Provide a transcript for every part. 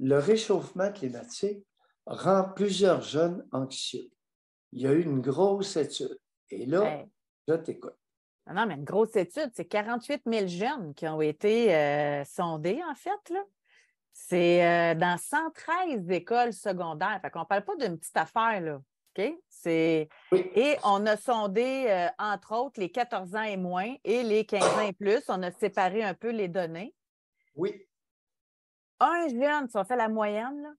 le réchauffement climatique rend plusieurs jeunes anxieux. Il y a eu une grosse étude. Et là, je t'écoute. Ah non, mais une grosse étude, c'est 48 000 jeunes qui ont été euh, sondés, en fait. C'est euh, dans 113 écoles secondaires. Fait ne parle pas d'une petite affaire, là. Et on a sondé, euh, entre autres, les 14 ans et moins et les 15 ans et plus. On a séparé un peu les données. Oui un jeune, si on fait la moyenne,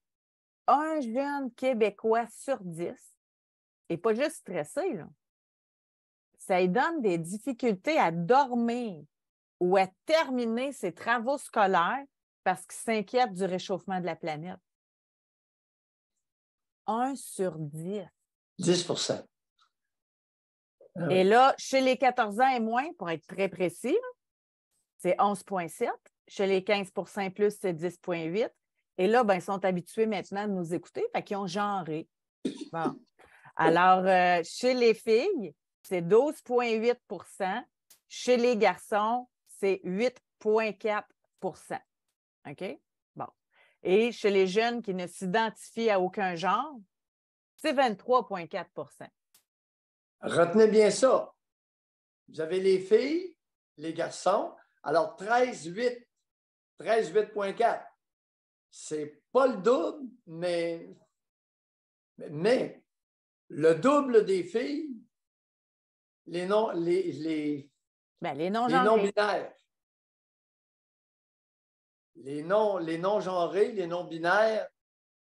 un jeune Québécois sur dix et pas juste stressé, ça lui donne des difficultés à dormir ou à terminer ses travaux scolaires parce qu'il s'inquiète du réchauffement de la planète. Un sur dix. 10 ah Et là, chez les 14 ans et moins, pour être très précis, c'est 11,7. Chez les 15 plus, c'est 10,8 Et là, ben, ils sont habitués maintenant de nous écouter, fait qu'ils ont genré. Bon. Alors, euh, chez les filles, c'est 12,8 Chez les garçons, c'est 8,4 OK? Bon. Et chez les jeunes qui ne s'identifient à aucun genre, c'est 23,4 Retenez bien ça. Vous avez les filles, les garçons. Alors, 13, 8 13,8,4. C'est pas le double, mais, mais le double des filles, les non, les, les, les non Les non-binaires. Les non-genrés, les non-binaires